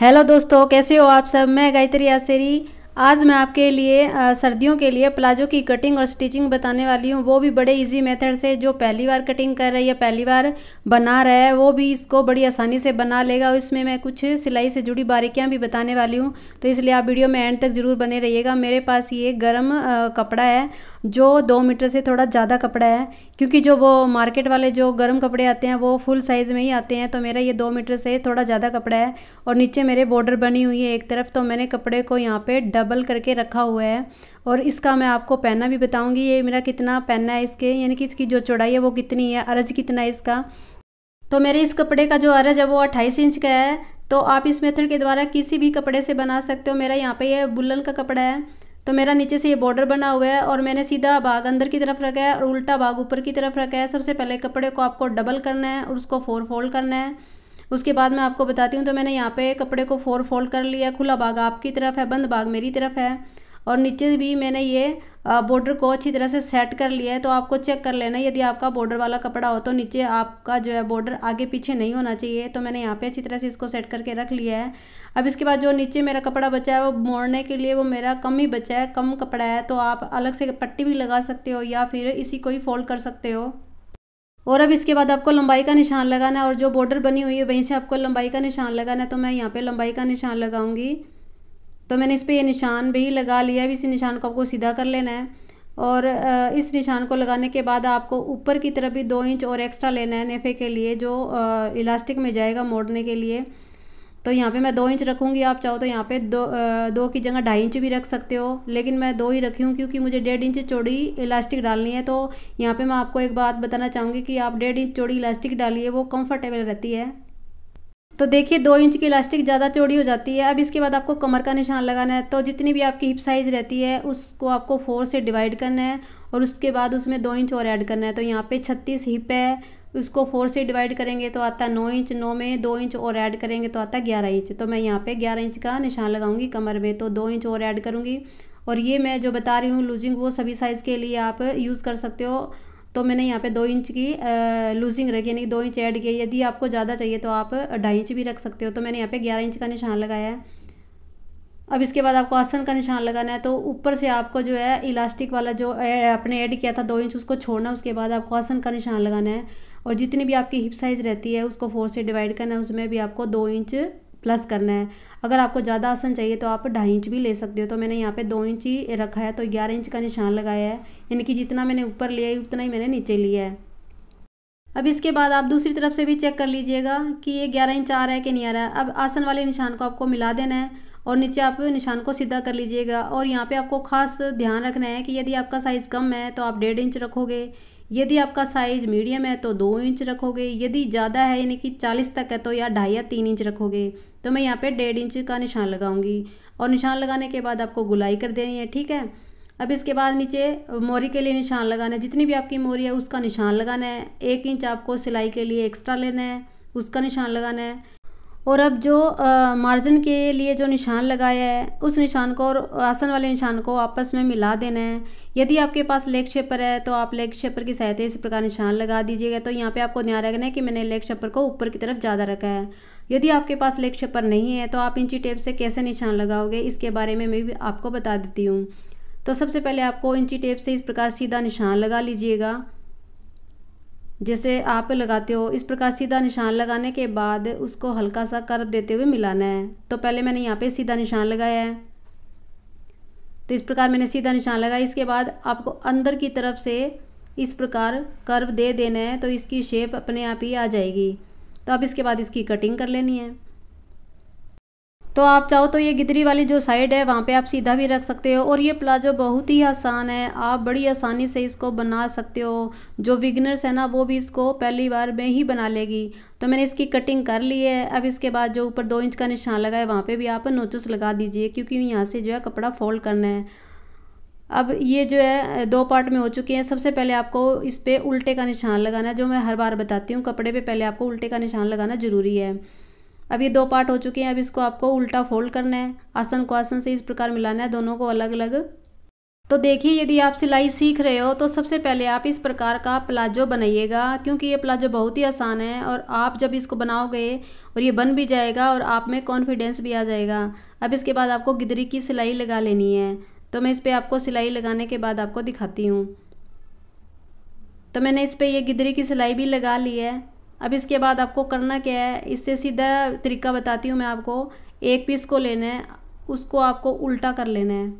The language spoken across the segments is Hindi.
हेलो दोस्तों कैसे हो आप सब मैं गायत्री आसेरी आज मैं आपके लिए आ, सर्दियों के लिए प्लाजो की कटिंग और स्टिचिंग बताने वाली हूँ वो भी बड़े इजी मेथड से जो पहली बार कटिंग कर रही है पहली बार बना रहा है वो भी इसको बड़ी आसानी से बना लेगा और इसमें मैं कुछ सिलाई से जुड़ी बारीकियाँ भी बताने वाली हूँ तो इसलिए आप वीडियो में एंड तक ज़रूर बने रहिएगा मेरे पास ये गर्म कपड़ा है जो दो मीटर से थोड़ा ज़्यादा कपड़ा है क्योंकि जो वो मार्केट वाले जो गर्म कपड़े आते हैं वो फुल साइज़ में ही आते हैं तो मेरा ये दो मीटर से थोड़ा ज़्यादा कपड़ा है और नीचे मेरे बॉर्डर बनी हुई है एक तरफ तो मैंने कपड़े को यहाँ पर डब डबल करके रखा हुआ है और इसका मैं आपको पहना भी बताऊंगी ये मेरा कितना पहना है इसके यानी कि इसकी जो चौड़ाई है वो कितनी है अरज कितना है इसका तो मेरे इस कपड़े का जो अरज है वो अट्ठाईस इंच का है तो आप इस मेथड के द्वारा किसी भी कपड़े से बना सकते हो मेरा यहाँ पर यह बुलन का कपड़ा है तो मेरा नीचे से ये बॉर्डर बना हुआ है और मैंने सीधा भाग अंदर की तरफ रखा है और उल्टा भाग ऊपर की तरफ रखा है सबसे पहले कपड़े को आपको डबल करना है और उसको फोर फोल्ड करना है उसके बाद मैं आपको बताती हूँ तो मैंने यहाँ पे कपड़े को फोर फोल्ड कर लिया खुला भाग आपकी तरफ है बंद भाग मेरी तरफ है और नीचे भी मैंने ये बॉर्डर को अच्छी तरह से सेट कर लिया है तो आपको चेक कर लेना यदि आपका बॉर्डर वाला कपड़ा हो तो नीचे आपका जो है बॉर्डर आगे पीछे नहीं होना चाहिए तो मैंने यहाँ पे अच्छी तरह से इसको सेट करके रख लिया है अब इसके बाद जो नीचे मेरा कपड़ा बचा है वो मोड़ने के लिए वो मेरा कम ही बचा है कम कपड़ा है तो आप अलग से पट्टी भी लगा सकते हो या फिर इसी को ही फोल्ड कर सकते हो और अब इसके बाद आपको लंबाई का निशान लगाना है और जो बॉर्डर बनी हुई है वहीं से आपको लंबाई का निशान लगाना है तो मैं यहाँ पे लंबाई का निशान लगाऊंगी तो मैंने इस पर ये निशान भी लगा लिया है इसी निशान को आपको सीधा कर लेना है और इस निशान को लगाने के बाद आपको ऊपर की तरफ भी दो इंच और एक्स्ट्रा लेना है नेफे के लिए जो इलास्टिक में जाएगा मोड़ने के लिए तो यहाँ पे मैं दो इंच रखूँगी आप चाहो तो यहाँ पे दो आ, दो की जगह ढाई इंच भी रख सकते हो लेकिन मैं दो ही रखी हूँ क्योंकि मुझे डेढ़ इंच चौड़ी इलास्टिक डालनी है तो यहाँ पे मैं आपको एक बात बताना चाहूँगी कि आप डेढ़ इंच चौड़ी इलास्टिक डालिए वो कम्फर्टेबल रहती है तो देखिए दो इंच की इलास्टिक ज़्यादा चौड़ी हो जाती है अब इसके बाद आपको कमर का निशान लगाना है तो जितनी भी आपकी हिप साइज़ रहती है उसको आपको फोर से डिवाइड करना है और उसके बाद उसमें दो इंच और ऐड करना है तो यहाँ पे छत्तीस हिप है उसको फोर से डिवाइड करेंगे तो आता है नौ इंच नौ में दो इंच और ऐड करेंगे तो आता ग्यारह इंच तो मैं यहाँ पे ग्यारह इंच का निशान लगाऊंगी कमर में तो दो इंच और ऐड करूँगी और ये मैं जो बता रही हूँ लूजिंग वो सभी साइज़ के लिए आप यूज़ कर सकते हो तो मैंने यहाँ पे दो इंच की लूजिंग रखी यानी कि दो इंच ऐड किया यदि आपको ज़्यादा चाहिए तो आप ढाई इंच भी रख सकते हो तो मैंने यहाँ पे ग्यारह इंच का निशान लगाया है अब इसके बाद आपको आसन का निशान लगाना है तो ऊपर से आपको जो है इलास्टिक वाला जो आपने ऐड किया था दो इंच उसको छोड़ना उसके बाद आपको आसन का निशान लगाना है और जितनी भी आपकी हिप साइज़ रहती है उसको फोर से डिवाइड करना है उसमें भी आपको दो इंच प्लस करना है अगर आपको ज़्यादा आसन चाहिए तो आप ढाई इंच भी ले सकते हो तो मैंने यहाँ पे दो इंच ही रखा है तो ग्यारह इंच का निशान लगाया है यानी कि जितना मैंने ऊपर लिया है उतना ही मैंने नीचे लिया है अब इसके बाद आप दूसरी तरफ से भी चेक कर लीजिएगा कि ये ग्यारह इंच आ रहा है कि नहीं आ रहा है अब आसन वाले निशान को आपको मिला देना है और नीचे आप निशान को सीधा कर लीजिएगा और यहाँ पे आपको खास ध्यान रखना है कि यदि आपका साइज़ कम है तो आप डेढ़ इंच रखोगे यदि आपका साइज मीडियम है तो दो इंच रखोगे यदि ज़्यादा है यानी कि चालीस तक है तो या ढाई या तीन इंच रखोगे तो मैं यहाँ पे डेढ़ इंच का निशान लगाऊंगी और निशान लगाने के बाद आपको गुलाई कर देनी है ठीक है अब इसके बाद नीचे मोरी के लिए निशान लगाना है जितनी भी आपकी मोरी है उसका निशान लगाना है एक इंच आपको सिलाई के लिए एक्स्ट्रा लेना है उसका निशान लगाना है और अब जो मार्जिन के लिए जो निशान लगाया है उस निशान को और आसन वाले निशान को आपस में मिला देना है यदि आपके पास लेग शेपर है तो आप लेग शेपर की सहायता इस प्रकार निशान लगा दीजिएगा तो यहाँ पे आपको ध्यान रखना है कि मैंने लेग शेपर को ऊपर की तरफ ज़्यादा रखा है यदि आपके पास लेग शेपर नहीं है तो आप इंची टेप से कैसे निशान लगाओगे इसके बारे में मैं भी आपको बता देती हूँ तो सबसे पहले आपको इंची टेप से इस प्रकार सीधा निशान लगा लीजिएगा जैसे आप लगाते हो इस प्रकार सीधा निशान लगाने के बाद उसको हल्का सा कर देते हुए मिलाना है तो पहले मैंने यहाँ पे सीधा निशान लगाया है तो इस प्रकार मैंने सीधा निशान लगाया इसके बाद आपको अंदर की तरफ से इस प्रकार कर्व दे देना है तो इसकी शेप अपने आप ही आ जाएगी तो अब इसके बाद इसकी कटिंग कर लेनी है तो आप चाहो तो ये गिदरी वाली जो साइड है वहाँ पे आप सीधा भी रख सकते हो और ये प्लाजो बहुत ही आसान है आप बड़ी आसानी से इसको बना सकते हो जो विगनर्स है ना वो भी इसको पहली बार में ही बना लेगी तो मैंने इसकी कटिंग कर ली है अब इसके बाद जो ऊपर दो इंच का निशान लगा है वहाँ पर भी आप नोचस लगा दीजिए क्योंकि यहाँ से जो है कपड़ा फोल्ड करना है अब ये जो है दो पार्ट में हो चुके हैं सबसे पहले आपको इस पर उल्टे का निशान लगाना है जो मैं हर बार बताती हूँ कपड़े पे पहले आपको उल्टे का निशान लगाना ज़रूरी है अब ये दो पार्ट हो चुके हैं अब इसको आपको उल्टा फोल्ड करना है आसन को आसन से इस प्रकार मिलाना है दोनों को अलग अलग तो देखिए यदि आप सिलाई सीख रहे हो तो सबसे पहले आप इस प्रकार का प्लाजो बनाइएगा क्योंकि ये प्लाजो बहुत ही आसान है और आप जब इसको बनाओगे और ये बन भी जाएगा और आप में कॉन्फिडेंस भी आ जाएगा अब इसके बाद आपको गिदरी की सिलाई लगा लेनी है तो मैं इस पर आपको सिलाई लगाने के बाद आपको दिखाती हूँ तो मैंने इस पर यह गिदरी की सिलाई भी लगा ली है अब इसके बाद आपको करना क्या है इससे सीधा तरीका बताती हूँ मैं आपको एक पीस को लेना है उसको आपको उल्टा कर लेना है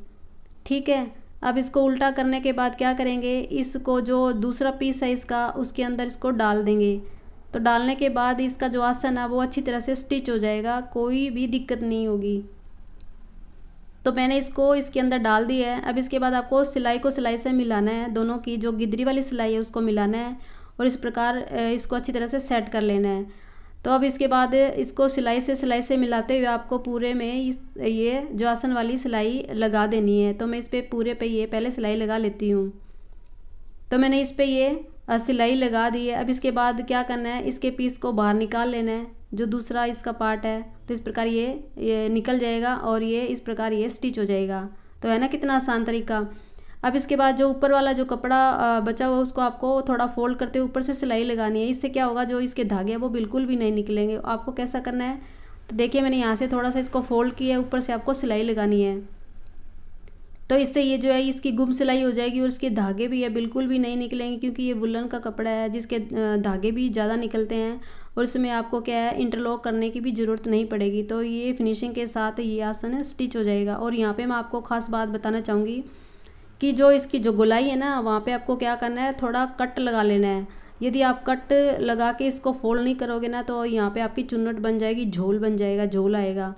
ठीक है अब इसको उल्टा करने के बाद क्या करेंगे इसको जो दूसरा पीस है इसका उसके अंदर इसको डाल देंगे तो डालने के बाद इसका जो आसन है वो अच्छी तरह से स्टिच हो जाएगा कोई भी दिक्कत नहीं होगी तो मैंने इसको इसके अंदर डाल दिया है अब इसके बाद आपको सिलाई को सिलाई से मिलाना है दोनों की जो गिदरी वाली सिलाई है उसको मिलाना है और इस प्रकार इसको अच्छी तरह से सेट कर लेना है तो अब इसके बाद इसको सिलाई से सिलाई से मिलाते हुए आपको पूरे में इस ये जो आसन वाली सिलाई लगा देनी है तो मैं इस पर पूरे पे ये पहले सिलाई लगा लेती हूँ तो मैंने इस पर ये सिलाई लगा दी है अब इसके बाद क्या करना है इसके पीस को बाहर निकाल लेना है जो दूसरा इसका पार्ट है तो इस प्रकार ये ये निकल जाएगा और ये इस प्रकार ये स्टिच हो जाएगा तो है ना कितना आसान तरीका अब इसके बाद जो ऊपर वाला जो कपड़ा बचा हुआ उसको आपको थोड़ा फोल्ड करते हुए ऊपर से सिलाई लगानी है इससे क्या होगा जो इसके धागे हैं वो बिल्कुल भी नहीं निकलेंगे आपको कैसा करना है तो देखिए मैंने यहाँ से थोड़ा सा इसको फोल्ड किया है ऊपर से आपको सिलाई लगानी है तो इससे ये जो है इसकी गुम सिलाई हो जाएगी और इसके धागे भी है बिल्कुल भी नहीं निकलेंगे क्योंकि ये वुलन का कपड़ा है जिसके धागे भी ज़्यादा निकलते हैं और इसमें आपको क्या है इंटरलॉक करने की भी ज़रूरत नहीं पड़ेगी तो ये फिनिशिंग के साथ ये आसन है स्टिच हो जाएगा और यहाँ पे मैं आपको खास बात बताना चाहूँगी कि जो इसकी जो गुलाई है ना वहाँ पे आपको क्या करना है थोड़ा कट लगा लेना है यदि आप कट लगा के इसको फोल्ड नहीं करोगे ना तो यहाँ पे आपकी चुन्नट बन जाएगी झोल बन जाएगा झोल आएगा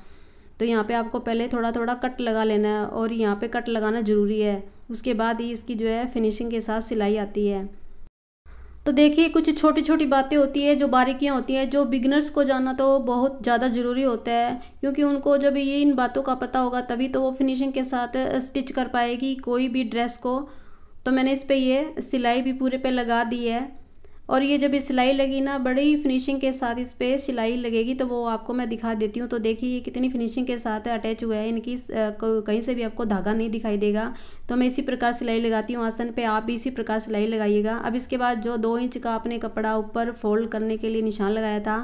तो यहाँ पे आपको पहले थोड़ा थोड़ा कट लगा लेना है और यहाँ पे कट लगाना ज़रूरी है उसके बाद ही इसकी जो है फिनिशिंग के साथ सिलाई आती है तो देखिए कुछ छोटी छोटी बातें होती है जो बारीकियाँ होती हैं जो बिगनर्स को जानना तो बहुत ज़्यादा ज़रूरी होता है क्योंकि उनको जब ये इन बातों का पता होगा तभी तो वो फिनिशिंग के साथ स्टिच कर पाएगी कोई भी ड्रेस को तो मैंने इस पर ये सिलाई भी पूरे पे लगा दी है और ये जब सिलाई लगी ना बड़ी फिनिशिंग के साथ इस पर सिलाई लगेगी तो वो आपको मैं दिखा देती हूँ तो देखिए ये कितनी फिनिशिंग के साथ अटैच हुआ है इनकी कहीं से भी आपको धागा नहीं दिखाई देगा तो मैं इसी प्रकार सिलाई लगाती हूँ आसन पर आप भी इसी प्रकार सिलाई लगाइएगा अब इसके बाद जो दो इंच का आपने कपड़ा ऊपर फोल्ड करने के लिए निशान लगाया था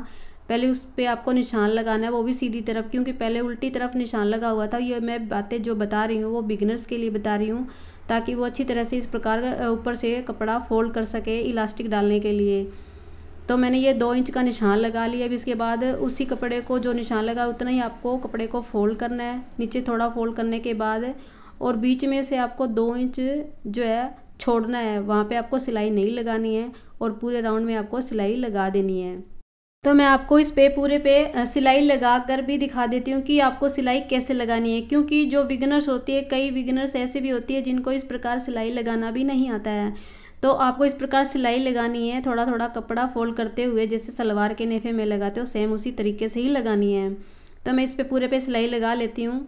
पहले उस पर आपको निशान लगाना है वो भी सीधी तरफ क्योंकि पहले उल्टी तरफ निशान लगा हुआ था ये मैं बातें जो बता रही हूँ वो बिगनर्स के लिए बता रही हूँ ताकि वो अच्छी तरह से इस प्रकार ऊपर से कपड़ा फोल्ड कर सके इलास्टिक डालने के लिए तो मैंने ये दो इंच का निशान लगा लिया अब इसके बाद उसी कपड़े को जो निशान लगा उतना ही आपको कपड़े को फोल्ड करना है नीचे थोड़ा फोल्ड करने के बाद और बीच में से आपको दो इंच जो है छोड़ना है वहाँ पे आपको सिलाई नहीं लगानी है और पूरे राउंड में आपको सिलाई लगा देनी है तो मैं आपको इस पे पूरे पे सिलाई लगा कर भी दिखा देती हूँ कि आपको सिलाई कैसे लगानी है क्योंकि जो विगनर्स होती है कई विगनर्स ऐसे भी होती है जिनको इस प्रकार सिलाई लगाना भी नहीं आता है तो आपको इस प्रकार सिलाई लगानी है थोड़ा थोड़ा कपड़ा फोल्ड करते हुए जैसे सलवार के नेफे में लगाते हो सेम उसी तरीके से ही लगानी है तो मैं इस पर पूरे पे सिलाई लगा लेती हूँ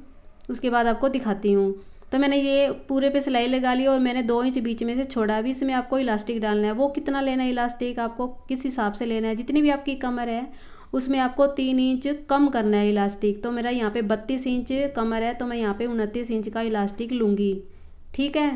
उसके बाद आपको दिखाती हूँ तो मैंने ये पूरे पे सिलाई लगा ली और मैंने दो इंच बीच में से छोड़ा भी इसमें आपको इलास्टिक डालना है वो कितना लेना है इलास्टिक आपको किस हिसाब से लेना है जितनी भी आपकी कमर है उसमें आपको तीन इंच कम करना है इलास्टिक तो मेरा यहाँ पे बत्तीस इंच कमर है तो मैं यहाँ पे उनतीस इंच का इलास्टिक लूँगी ठीक है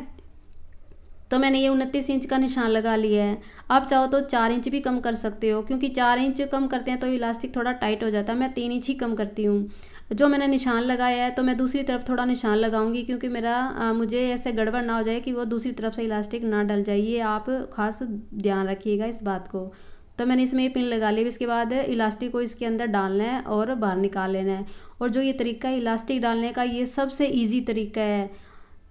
तो मैंने ये उनतीस इंच का निशान लगा लिया है आप चाहो तो चार इंच भी कम कर सकते हो क्योंकि चार इंच कम करते हैं तो इलास्टिक थोड़ा टाइट हो जाता है मैं तीन इंच ही कम करती हूँ जो मैंने निशान लगाया है तो मैं दूसरी तरफ थोड़ा निशान लगाऊंगी क्योंकि मेरा आ, मुझे ऐसे गड़बड़ ना हो जाए कि वो दूसरी तरफ से इलास्टिक ना डल जाए ये आप खास ध्यान रखिएगा इस बात को तो मैंने इसमें ये पिन लगा ली इसके बाद इलास्टिक को इसके अंदर डालना है और बाहर निकाल लेना है और जो ये तरीका है इलास्टिक डालने का ये सबसे ईजी तरीका है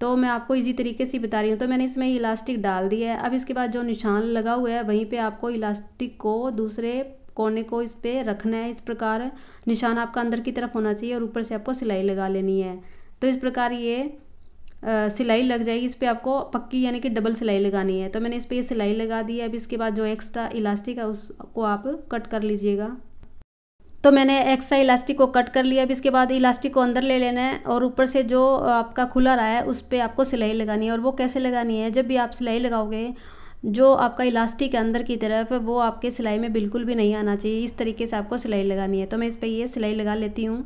तो मैं आपको इजी तरीके से बता रही हूँ तो मैंने इसमें इलास्टिक डाल दिया है अब इसके बाद जो निशान लगा हुआ है वहीं पे आपको इलास्टिक को दूसरे कोने को इस पर रखना है इस प्रकार निशान आपका अंदर की तरफ होना चाहिए और ऊपर से आपको सिलाई लगा लेनी है तो इस प्रकार ये आ, सिलाई लग जाएगी इस पर आपको पक्की यानी कि डबल सिलाई लगानी है तो मैंने इस पर ये सिलाई लगा दी है अब इसके बाद जो एक्स्ट्रा इलास्टिक है उसको आप कट कर लीजिएगा तो मैंने एक्स्ट्रा इलास्टिक को कट कर लिया अब इसके बाद इलास्टिक को अंदर ले लेना है और ऊपर से जो आपका खुला रहा है उस पर आपको सिलाई लगानी है और वो कैसे लगानी है जब भी आप सिलाई लगाओगे जो आपका इलास्टिक अंदर की तरफ वो आपके सिलाई में बिल्कुल भी नहीं आना चाहिए इस तरीके से आपको सिलाई लगानी है तो मैं इस पर ये सिलाई लगा लेती हूँ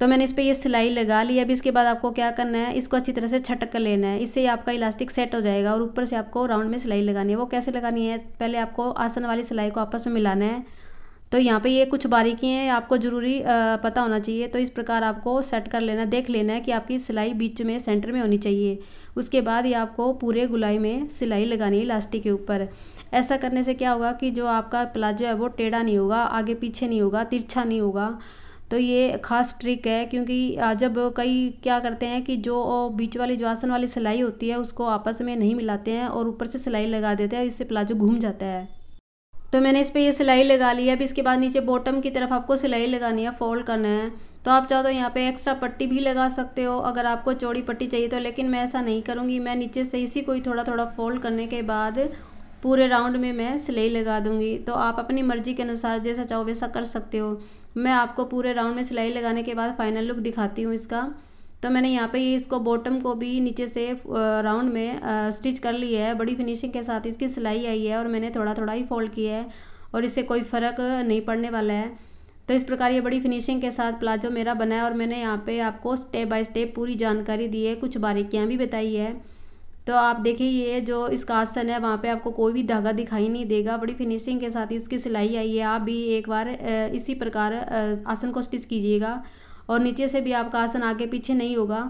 तो मैंने इस पर यह सिलाई लगा ली अब इसके बाद आपको क्या करना है इसको अच्छी तरह से छटक कर लेना है इससे आपका इलास्टिक सेट हो जाएगा और ऊपर से आपको राउंड में सिलाई लगानी है वो कैसे लगानी है पहले आपको आसन वाली सिलाई को आपस में मिलाना है तो यहाँ पे ये कुछ बारीकी हैं आपको ज़रूरी पता होना चाहिए तो इस प्रकार आपको सेट कर लेना देख लेना है कि आपकी सिलाई बीच में सेंटर में होनी चाहिए उसके बाद ये आपको पूरे गुलाई में सिलाई लगानी है इलास्टिक के ऊपर ऐसा करने से क्या होगा कि जो आपका प्लाजो है वो टेढ़ा नहीं होगा आगे पीछे नहीं होगा तिरछा नहीं होगा तो ये खास ट्रिक है क्योंकि जब कई क्या करते हैं कि जो बीच वाली जो आसन वाली सिलाई होती है उसको आपस में नहीं मिलाते हैं और ऊपर से सिलाई लगा देते हैं इससे प्लाजो घूम जाता है तो मैंने इस पर ये सिलाई लगा ली है अब इसके बाद नीचे बॉटम की तरफ आपको सिलाई लगानी है फोल्ड करना है तो आप चाहो तो यहाँ पे एक्स्ट्रा पट्टी भी लगा सकते हो अगर आपको चौड़ी पट्टी चाहिए तो लेकिन मैं ऐसा नहीं करूँगी मैं नीचे से इसी को ही थोड़ा थोड़ा फोल्ड करने के बाद पूरे राउंड में मैं सिलाई लगा दूँगी तो आप अपनी मर्ज़ी के अनुसार जैसा चाहो वैसा कर सकते हो मैं आपको पूरे राउंड में सिलाई लगाने के बाद फाइनल लुक दिखाती हूँ इसका तो मैंने यहाँ पे इसको बॉटम को भी नीचे से राउंड में स्टिच कर लिया है बड़ी फिनिशिंग के साथ इसकी सिलाई आई है और मैंने थोड़ा थोड़ा ही फोल्ड किया है और इससे कोई फ़र्क नहीं पड़ने वाला है तो इस प्रकार ये बड़ी फिनिशिंग के साथ प्लाजो मेरा बना है और मैंने यहाँ पे आपको स्टेप बाय स्टेप पूरी जानकारी दी है कुछ बारीकियाँ भी बताई है तो आप देखिए ये जो इसका आसन है वहाँ पे आपको कोई भी धागा दिखाई नहीं देगा बड़ी फिनिशिंग के साथ इसकी सिलाई आई है आप भी एक बार इसी प्रकार आसन को स्टिच कीजिएगा और नीचे से भी आपका आसन आगे पीछे नहीं होगा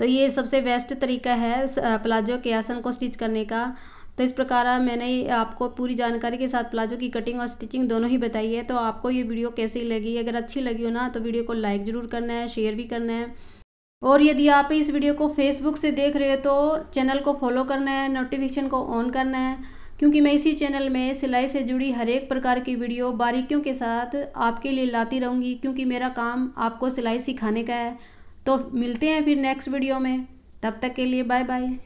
तो ये सबसे बेस्ट तरीका है प्लाजो के आसन को स्टिच करने का तो इस प्रकार मैंने आपको पूरी जानकारी के साथ प्लाजो की कटिंग और स्टिचिंग दोनों ही बताई है तो आपको ये वीडियो कैसी लगी अगर अच्छी लगी हो ना तो वीडियो को लाइक ज़रूर करना है शेयर भी करना है और यदि आप इस वीडियो को फेसबुक से देख रहे हो तो चैनल को फॉलो करना है नोटिफिकेशन को ऑन करना है क्योंकि मैं इसी चैनल में सिलाई से जुड़ी हरेक प्रकार की वीडियो बारीकियों के साथ आपके लिए लाती रहूँगी क्योंकि मेरा काम आपको सिलाई सिखाने का है तो मिलते हैं फिर नेक्स्ट वीडियो में तब तक के लिए बाय बाय